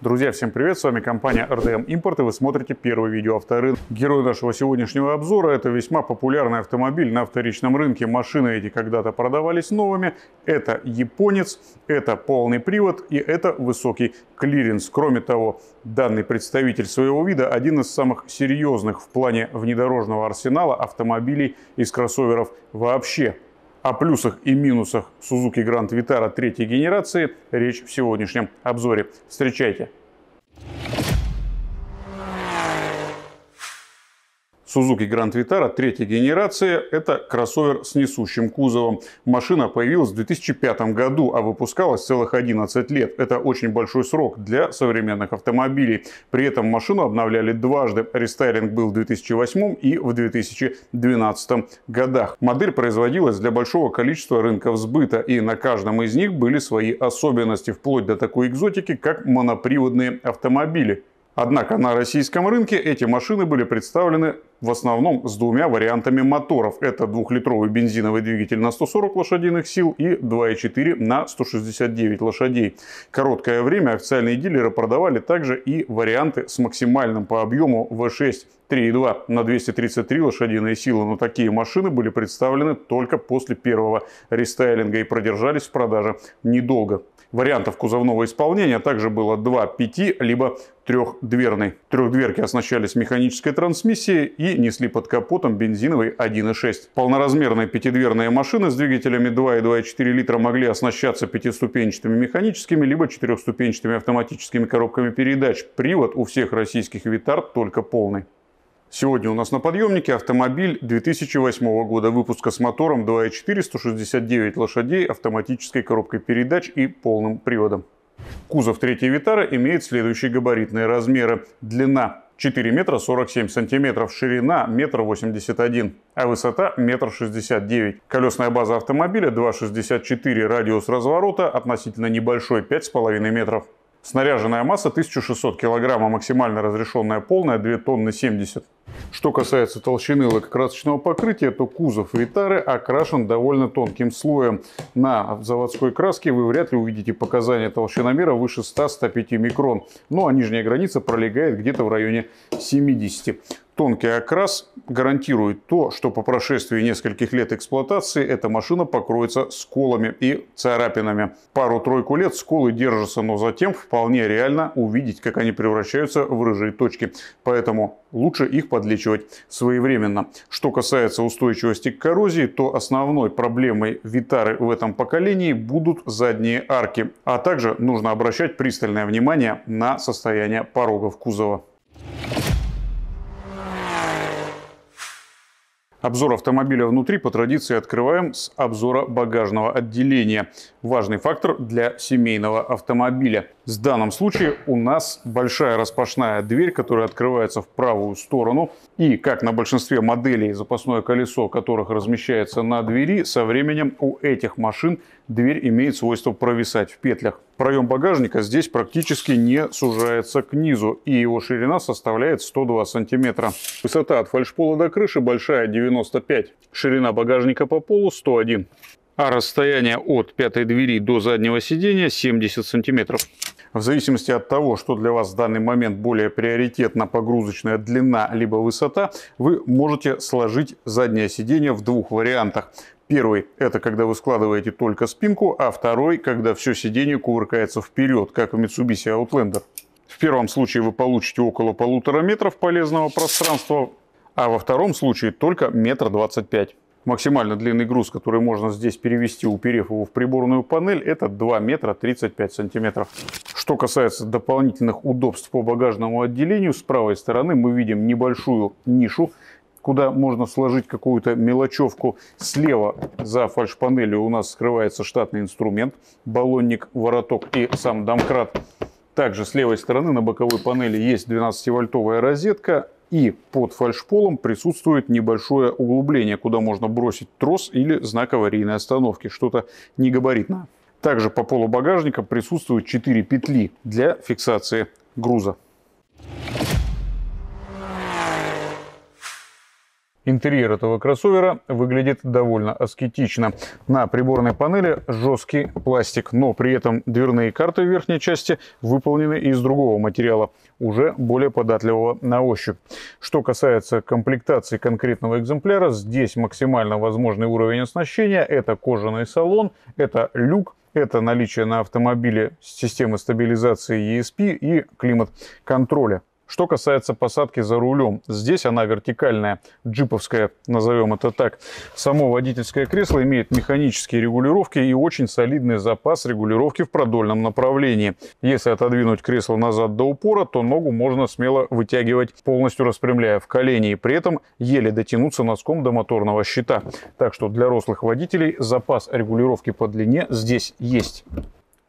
Друзья, всем привет, с вами компания RDM Import и вы смотрите первое видео авторынок. Герой нашего сегодняшнего обзора – это весьма популярный автомобиль на вторичном рынке. Машины эти когда-то продавались новыми. Это японец, это полный привод и это высокий клиренс. Кроме того, данный представитель своего вида – один из самых серьезных в плане внедорожного арсенала автомобилей из кроссоверов вообще. О плюсах и минусах Suzuki Grand Vitara третьей генерации речь в сегодняшнем обзоре. Встречайте! Suzuki Grand Vitara третьей генерации – это кроссовер с несущим кузовом. Машина появилась в 2005 году, а выпускалась целых 11 лет. Это очень большой срок для современных автомобилей. При этом машину обновляли дважды. Рестайлинг был в 2008 и в 2012 годах. Модель производилась для большого количества рынков сбыта, и на каждом из них были свои особенности, вплоть до такой экзотики, как моноприводные автомобили. Однако на российском рынке эти машины были представлены в основном с двумя вариантами моторов. Это двухлитровый бензиновый двигатель на 140 лошадиных сил и 2,4 на 169 лошадей. Короткое время официальные дилеры продавали также и варианты с максимальным по объему V6 3,2 на 233 лошадиные силы, но такие машины были представлены только после первого рестайлинга и продержались в продаже недолго. Вариантов кузовного исполнения также было два пяти, либо трехдверный. Трехдверки оснащались механической трансмиссией и несли под капотом бензиновый 1.6. Полноразмерные пятидверные машины с двигателями 2 и 2,4 литра могли оснащаться пятиступенчатыми механическими либо четырехступенчатыми автоматическими коробками передач. Привод у всех российских Витар только полный. Сегодня у нас на подъемнике автомобиль 2008 года выпуска с мотором 2.4 169 лошадей, автоматической коробкой передач и полным приводом. Кузов третьей Витара имеет следующие габаритные размеры. Длина 4 метра 47 сантиметров, ширина 1 метр 81, а высота 1 метр 69. Колесная база автомобиля 2,64, радиус разворота относительно небольшой 5,5 метров. Снаряженная масса 1600 кг, а максимально разрешенная полная 2 тонны 70. Что касается толщины лакокрасочного покрытия, то кузов Витары окрашен довольно тонким слоем. На заводской краске вы вряд ли увидите показания толщиномера выше 100-105 микрон, ну а нижняя граница пролегает где-то в районе 70. Тонкий окрас гарантирует то, что по прошествии нескольких лет эксплуатации эта машина покроется сколами и царапинами. Пару-тройку лет сколы держатся, но затем вполне реально увидеть, как они превращаются в рыжие точки. Поэтому лучше их под подлечивать своевременно. Что касается устойчивости к коррозии, то основной проблемой Витары в этом поколении будут задние арки. А также нужно обращать пристальное внимание на состояние порогов кузова. Обзор автомобиля внутри по традиции открываем с обзора багажного отделения. Важный фактор для семейного автомобиля. В данном случае у нас большая распашная дверь, которая открывается в правую сторону. И как на большинстве моделей запасное колесо, которых размещается на двери, со временем у этих машин дверь имеет свойство провисать в петлях. Проем багажника здесь практически не сужается к низу, и его ширина составляет 102 сантиметра. Высота от фальшпола до крыши большая 95, ширина багажника по полу 101, а расстояние от пятой двери до заднего сидения 70 сантиметров в зависимости от того, что для вас в данный момент более приоритетно погрузочная длина либо высота, вы можете сложить заднее сиденье в двух вариантах. Первый – это когда вы складываете только спинку, а второй – когда все сиденье кувыркается вперед, как в Mitsubishi Outlander. В первом случае вы получите около полутора метров полезного пространства, а во втором случае только метр двадцать пять максимально длинный груз, который можно здесь перевести, уперев его в приборную панель, это 2 метра 35 сантиметров. Что касается дополнительных удобств по багажному отделению, с правой стороны мы видим небольшую нишу, куда можно сложить какую-то мелочевку. Слева за фальшпанелью у нас скрывается штатный инструмент, баллонник, вороток и сам домкрат. Также с левой стороны на боковой панели есть 12-вольтовая розетка, и под фальшполом присутствует небольшое углубление, куда можно бросить трос или знак аварийной остановки, что-то негабаритное. Также по полу багажника присутствуют 4 петли для фиксации груза. Интерьер этого кроссовера выглядит довольно аскетично. На приборной панели жесткий пластик, но при этом дверные карты в верхней части выполнены из другого материала, уже более податливого на ощупь. Что касается комплектации конкретного экземпляра, здесь максимально возможный уровень оснащения. Это кожаный салон, это люк, это наличие на автомобиле системы стабилизации ESP и e климат-контроля. Что касается посадки за рулем, здесь она вертикальная, джиповская, назовем это так. Само водительское кресло имеет механические регулировки и очень солидный запас регулировки в продольном направлении. Если отодвинуть кресло назад до упора, то ногу можно смело вытягивать, полностью распрямляя в колени, и при этом еле дотянуться носком до моторного щита. Так что для рослых водителей запас регулировки по длине здесь есть.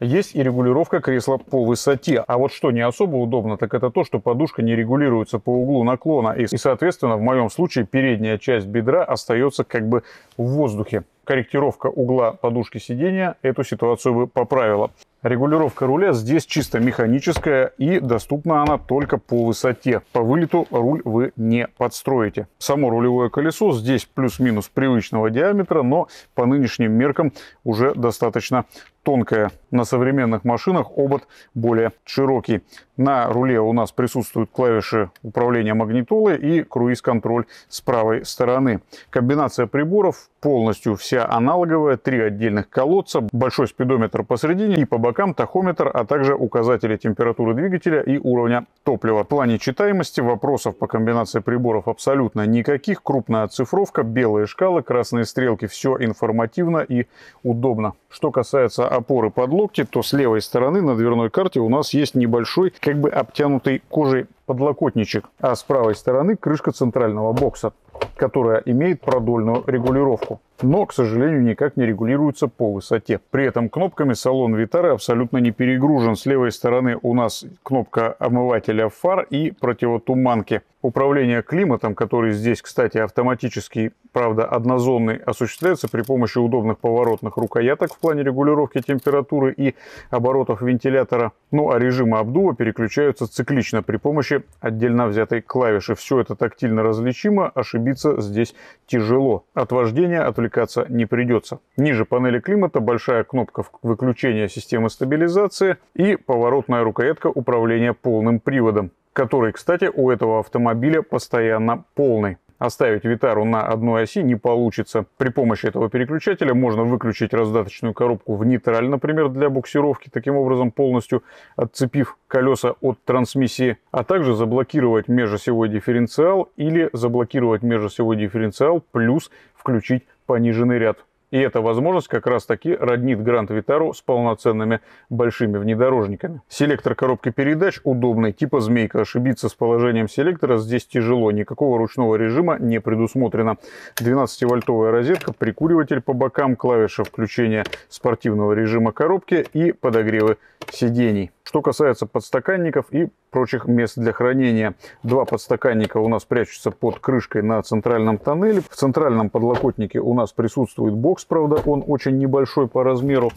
Есть и регулировка кресла по высоте. А вот что не особо удобно, так это то, что подушка не регулируется по углу наклона. И, соответственно, в моем случае передняя часть бедра остается как бы в воздухе. Корректировка угла подушки сидения эту ситуацию бы поправила. Регулировка руля здесь чисто механическая и доступна она только по высоте. По вылету руль вы не подстроите. Само рулевое колесо здесь плюс-минус привычного диаметра, но по нынешним меркам уже достаточно тонкое. На современных машинах обод более широкий. На руле у нас присутствуют клавиши управления магнитолой и круиз-контроль с правой стороны. Комбинация приборов полностью вся аналоговая. Три отдельных колодца, большой спидометр посередине и по бокам тахометр, а также указатели температуры двигателя и уровня топлива. В плане читаемости вопросов по комбинации приборов абсолютно никаких. Крупная оцифровка, белые шкалы, красные стрелки. Все информативно и удобно. Что касается опоры подлога, локте, то с левой стороны на дверной карте у нас есть небольшой, как бы обтянутый кожей подлокотничек, а с правой стороны крышка центрального бокса, которая имеет продольную регулировку но, к сожалению, никак не регулируется по высоте. При этом кнопками салон Витара абсолютно не перегружен. С левой стороны у нас кнопка омывателя фар и противотуманки. Управление климатом, который здесь, кстати, автоматически, правда, однозонный, осуществляется при помощи удобных поворотных рукояток в плане регулировки температуры и оборотов вентилятора. Ну а режимы обдува переключаются циклично при помощи отдельно взятой клавиши. Все это тактильно различимо, ошибиться здесь тяжело. От вождения, от отвлекаться не придется. Ниже панели климата большая кнопка выключения системы стабилизации и поворотная рукоятка управления полным приводом, который, кстати, у этого автомобиля постоянно полный. Оставить Витару на одной оси не получится. При помощи этого переключателя можно выключить раздаточную коробку в нейтраль, например, для буксировки, таким образом полностью отцепив колеса от трансмиссии, а также заблокировать межосевой дифференциал или заблокировать межосевой дифференциал плюс включить пониженный ряд. И эта возможность как раз таки роднит Гранд Витару с полноценными большими внедорожниками. Селектор коробки передач удобный, типа змейка. Ошибиться с положением селектора здесь тяжело, никакого ручного режима не предусмотрено. 12-вольтовая розетка, прикуриватель по бокам, клавиша включения спортивного режима коробки и подогревы сидений. Что касается подстаканников и прочих мест для хранения. Два подстаканника у нас прячутся под крышкой на центральном тоннеле. В центральном подлокотнике у нас присутствует бокс бокс, правда, он очень небольшой по размеру.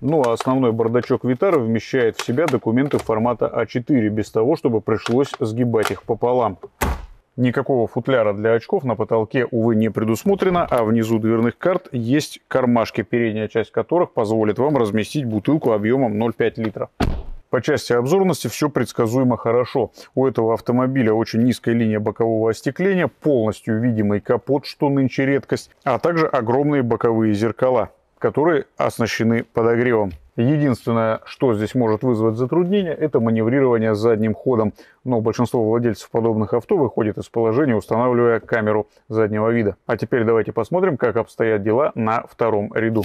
Ну а основной бардачок Витара вмещает в себя документы формата А4, без того, чтобы пришлось сгибать их пополам. Никакого футляра для очков на потолке, увы, не предусмотрено, а внизу дверных карт есть кармашки, передняя часть которых позволит вам разместить бутылку объемом 0,5 литра. По части обзорности все предсказуемо хорошо. У этого автомобиля очень низкая линия бокового остекления, полностью видимый капот, что нынче редкость, а также огромные боковые зеркала, которые оснащены подогревом. Единственное, что здесь может вызвать затруднение, это маневрирование задним ходом. Но большинство владельцев подобных авто выходит из положения, устанавливая камеру заднего вида. А теперь давайте посмотрим, как обстоят дела на втором ряду.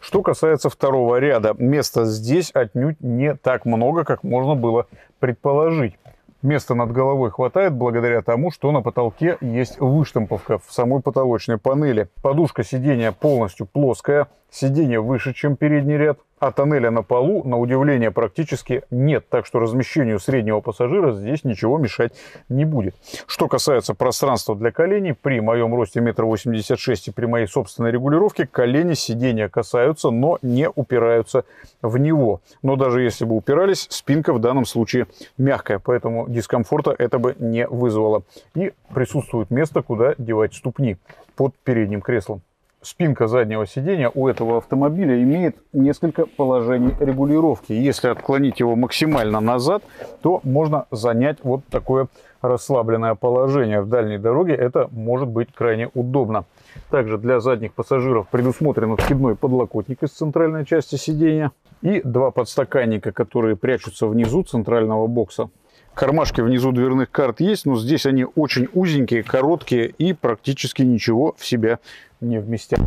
Что касается второго ряда, места здесь отнюдь не так много, как можно было предположить. Места над головой хватает благодаря тому, что на потолке есть выштамповка в самой потолочной панели. Подушка сидения полностью плоская, Сиденье выше, чем передний ряд, а тоннеля на полу, на удивление, практически нет, так что размещению среднего пассажира здесь ничего мешать не будет. Что касается пространства для коленей, при моем росте 1,86 м и при моей собственной регулировке колени сидения касаются, но не упираются в него. Но даже если бы упирались, спинка в данном случае мягкая, поэтому дискомфорта это бы не вызвало. И присутствует место, куда девать ступни под передним креслом спинка заднего сидения у этого автомобиля имеет несколько положений регулировки. Если отклонить его максимально назад, то можно занять вот такое расслабленное положение в дальней дороге. Это может быть крайне удобно. Также для задних пассажиров предусмотрен откидной подлокотник из центральной части сидения и два подстаканника, которые прячутся внизу центрального бокса. Кармашки внизу дверных карт есть, но здесь они очень узенькие, короткие и практически ничего в себя не вместят.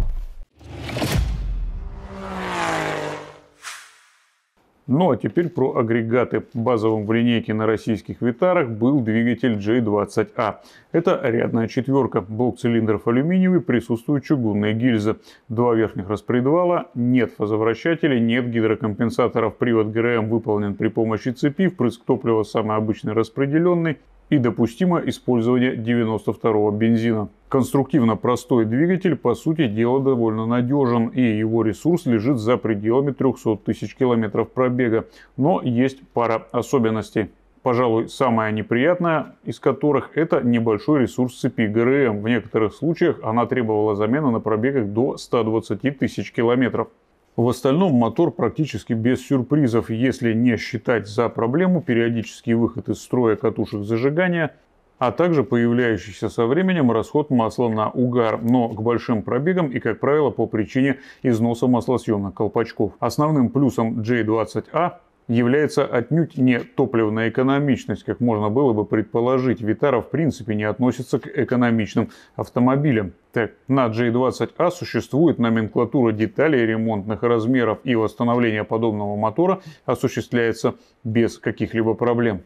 Ну а теперь про агрегаты. Базовым в линейке на российских Витарах был двигатель J20A. А. Это рядная четверка, блок цилиндров алюминиевый, присутствует чугунная гильза, два верхних распредвала, нет фазовращателя, нет гидрокомпенсаторов, привод ГРМ выполнен при помощи цепи, впрыск топлива самый обычный распределенный, и допустимо использование 92-го бензина. Конструктивно простой двигатель, по сути дела, довольно надежен, и его ресурс лежит за пределами 300 тысяч километров пробега. Но есть пара особенностей. Пожалуй, самое неприятное из которых это небольшой ресурс цепи ГРМ. В некоторых случаях она требовала замены на пробегах до 120 тысяч километров. В остальном мотор практически без сюрпризов, если не считать за проблему периодический выход из строя катушек зажигания, а также появляющийся со временем расход масла на угар, но к большим пробегам и, как правило, по причине износа маслосъемных колпачков. Основным плюсом J20A является отнюдь не топливная экономичность, как можно было бы предположить. Витара в принципе не относится к экономичным автомобилям. Так, на J20A а существует номенклатура деталей ремонтных размеров и восстановление подобного мотора осуществляется без каких-либо проблем.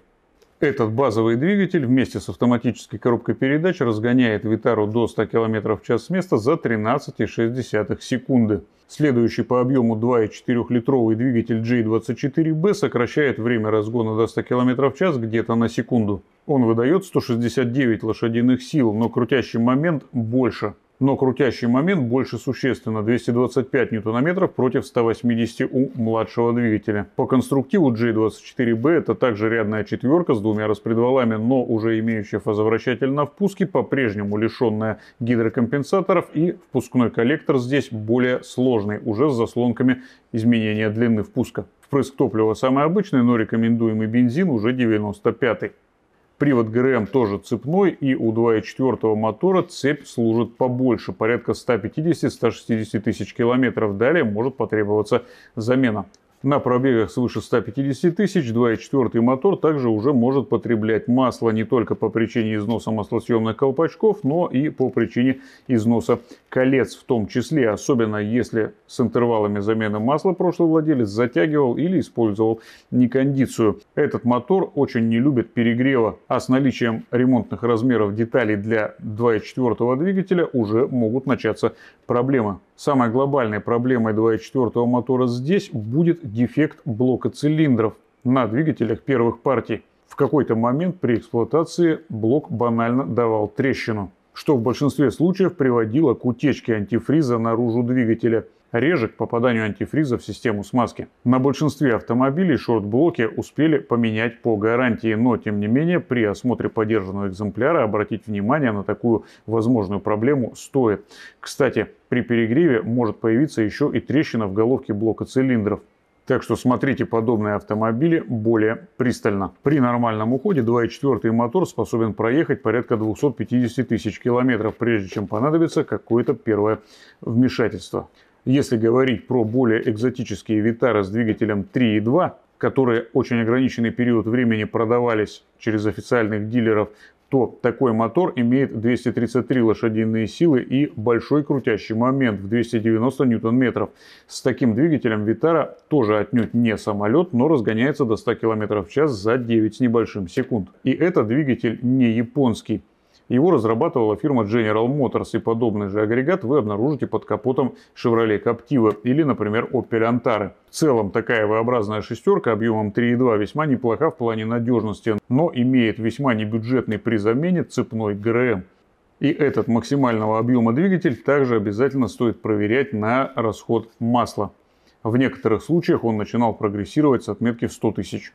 Этот базовый двигатель вместе с автоматической коробкой передач разгоняет Витару до 100 км в час с места за 13,6 секунды. Следующий по объему 2,4-литровый двигатель J24B сокращает время разгона до 100 км в час где-то на секунду. Он выдает 169 лошадиных сил, но крутящий момент больше – но крутящий момент больше существенно 225 ньютона против 180 у младшего двигателя. По конструктиву J24B это также рядная четверка с двумя распредвалами, но уже имеющая фазовращатель на впуске, по-прежнему лишенная гидрокомпенсаторов и впускной коллектор здесь более сложный, уже с заслонками изменения длины впуска. Впрыск топлива самый обычный, но рекомендуемый бензин уже 95 -й. Привод ГРМ тоже цепной и у 2.4 мотора цепь служит побольше, порядка 150-160 тысяч километров. Далее может потребоваться замена на пробегах свыше 150 тысяч 2.4 мотор также уже может потреблять масло не только по причине износа маслосъемных колпачков, но и по причине износа колец в том числе, особенно если с интервалами замены масла прошлый владелец затягивал или использовал некондицию. Этот мотор очень не любит перегрева, а с наличием ремонтных размеров деталей для 2.4 двигателя уже могут начаться проблемы. Самой глобальной проблемой 2.4 мотора здесь будет дефект блока цилиндров на двигателях первых партий. В какой-то момент при эксплуатации блок банально давал трещину, что в большинстве случаев приводило к утечке антифриза наружу двигателя, реже к попаданию антифриза в систему смазки. На большинстве автомобилей шорт-блоки успели поменять по гарантии, но тем не менее при осмотре подержанного экземпляра обратить внимание на такую возможную проблему стоит. Кстати, при перегреве может появиться еще и трещина в головке блока цилиндров. Так что смотрите подобные автомобили более пристально. При нормальном уходе 2.4 мотор способен проехать порядка 250 тысяч километров, прежде чем понадобится какое-то первое вмешательство. Если говорить про более экзотические Витары с двигателем 3.2, которые очень ограниченный период времени продавались через официальных дилеров то такой мотор имеет 233 лошадиные силы и большой крутящий момент в 290 ньютон-метров. С таким двигателем Витара тоже отнюдь не самолет, но разгоняется до 100 км в час за 9 с небольшим секунд. И это двигатель не японский. Его разрабатывала фирма General Motors, и подобный же агрегат вы обнаружите под капотом Chevrolet Captiva или, например, Opel Antara. В целом, такая V-образная шестерка объемом 3.2 весьма неплоха в плане надежности, но имеет весьма небюджетный при замене цепной ГРМ. И этот максимального объема двигатель также обязательно стоит проверять на расход масла. В некоторых случаях он начинал прогрессировать с отметки в 100 тысяч.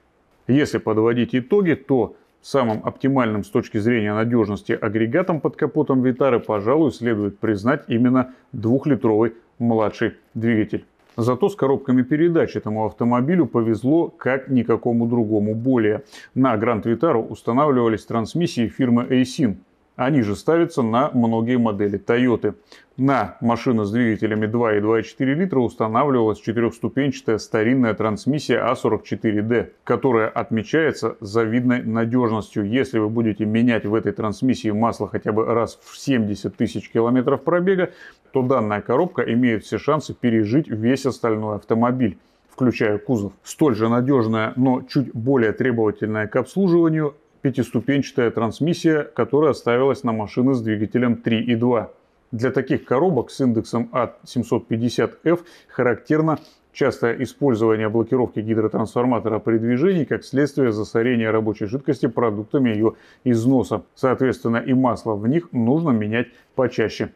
Если подводить итоги, то Самым оптимальным с точки зрения надежности агрегатом под капотом Витары, пожалуй, следует признать именно двухлитровый младший двигатель. Зато с коробками передач этому автомобилю повезло как никакому другому более. На Гранд Витару устанавливались трансмиссии фирмы Aisin. Они же ставятся на многие модели Toyota. На машины с двигателями 2 и 2,4 литра устанавливалась четырехступенчатая старинная трансмиссия А44D, которая отмечается завидной надежностью. Если вы будете менять в этой трансмиссии масло хотя бы раз в 70 тысяч километров пробега, то данная коробка имеет все шансы пережить весь остальной автомобиль включая кузов. Столь же надежная, но чуть более требовательная к обслуживанию пятиступенчатая трансмиссия, которая ставилась на машины с двигателем 3.2. Для таких коробок с индексом А750F характерно частое использование блокировки гидротрансформатора при движении как следствие засорения рабочей жидкости продуктами ее износа. Соответственно, и масло в них нужно менять почаще.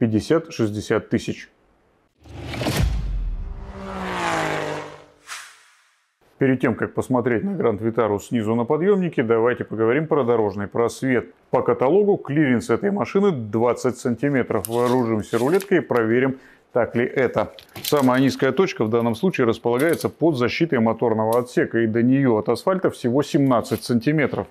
50-60 тысяч. Перед тем, как посмотреть на Гранд Витару снизу на подъемнике, давайте поговорим про дорожный просвет. По каталогу клиренс этой машины 20 сантиметров. Вооружимся рулеткой и проверим, так ли это. Самая низкая точка в данном случае располагается под защитой моторного отсека, и до нее от асфальта всего 17 сантиметров.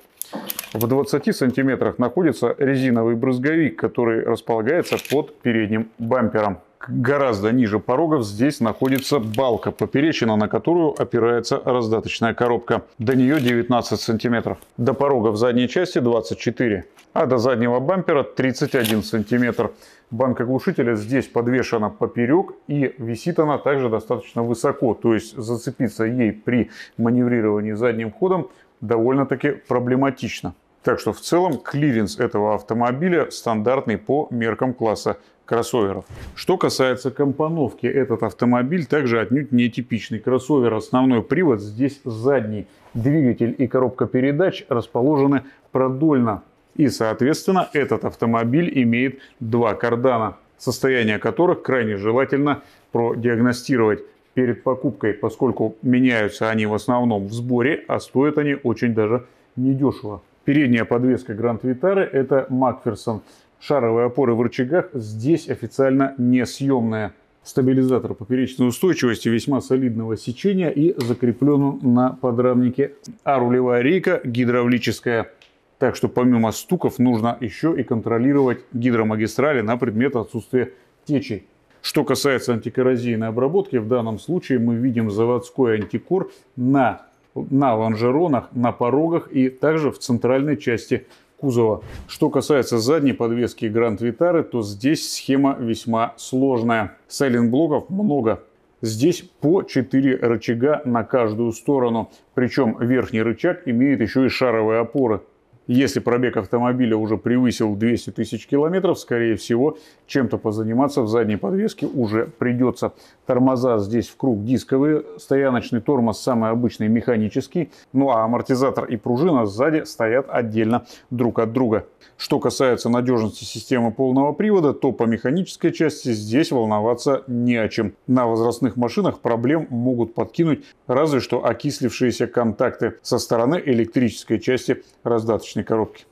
В 20 сантиметрах находится резиновый брызговик, который располагается под передним бампером гораздо ниже порогов здесь находится балка, поперечина на которую опирается раздаточная коробка. До нее 19 сантиметров. До порога в задней части 24, а до заднего бампера 31 сантиметр. Банка глушителя здесь подвешена поперек и висит она также достаточно высоко. То есть зацепиться ей при маневрировании задним ходом довольно-таки проблематично. Так что в целом клиренс этого автомобиля стандартный по меркам класса кроссоверов. Что касается компоновки, этот автомобиль также отнюдь нетипичный. Кроссовер, основной привод, здесь задний двигатель и коробка передач расположены продольно. И, соответственно, этот автомобиль имеет два кардана, состояние которых крайне желательно продиагностировать перед покупкой, поскольку меняются они в основном в сборе, а стоят они очень даже недешево. Передняя подвеска Grand Vitara это Макферсон – шаровые опоры в рычагах здесь официально не съемная. Стабилизатор поперечной устойчивости весьма солидного сечения и закреплен на подрамнике. А рулевая рейка гидравлическая. Так что помимо стуков нужно еще и контролировать гидромагистрали на предмет отсутствия течей. Что касается антикоррозийной обработки, в данном случае мы видим заводской антикор на, на лонжеронах, на порогах и также в центральной части кузова. Что касается задней подвески Grand Vitara, то здесь схема весьма сложная. Сайлент-блоков много. Здесь по 4 рычага на каждую сторону. Причем верхний рычаг имеет еще и шаровые опоры. Если пробег автомобиля уже превысил 200 тысяч километров, скорее всего, чем-то позаниматься в задней подвеске уже придется. Тормоза здесь в круг дисковые, стояночный тормоз самый обычный механический, ну а амортизатор и пружина сзади стоят отдельно друг от друга. Что касается надежности системы полного привода, то по механической части здесь волноваться не о чем. На возрастных машинах проблем могут подкинуть разве что окислившиеся контакты со стороны электрической части раздаточной коробки.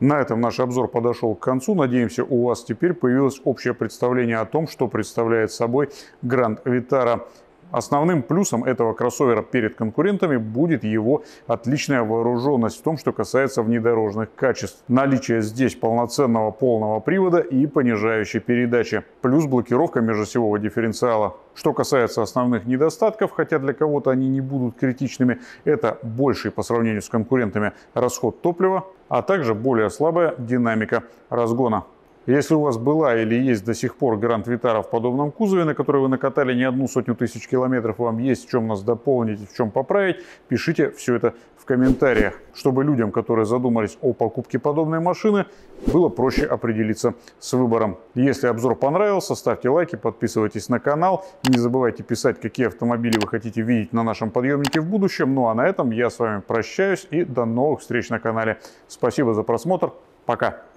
На этом наш обзор подошел к концу. Надеемся, у вас теперь появилось общее представление о том, что представляет собой Гранд Витара Основным плюсом этого кроссовера перед конкурентами будет его отличная вооруженность в том, что касается внедорожных качеств. Наличие здесь полноценного полного привода и понижающей передачи, плюс блокировка межосевого дифференциала. Что касается основных недостатков, хотя для кого-то они не будут критичными, это больший по сравнению с конкурентами расход топлива, а также более слабая динамика разгона. Если у вас была или есть до сих пор Гранд Витара в подобном кузове, на который вы накатали не одну сотню тысяч километров, вам есть в чем нас дополнить, в чем поправить, пишите все это в комментариях, чтобы людям, которые задумались о покупке подобной машины, было проще определиться с выбором. Если обзор понравился, ставьте лайки, подписывайтесь на канал, не забывайте писать, какие автомобили вы хотите видеть на нашем подъемнике в будущем. Ну а на этом я с вами прощаюсь и до новых встреч на канале. Спасибо за просмотр, пока!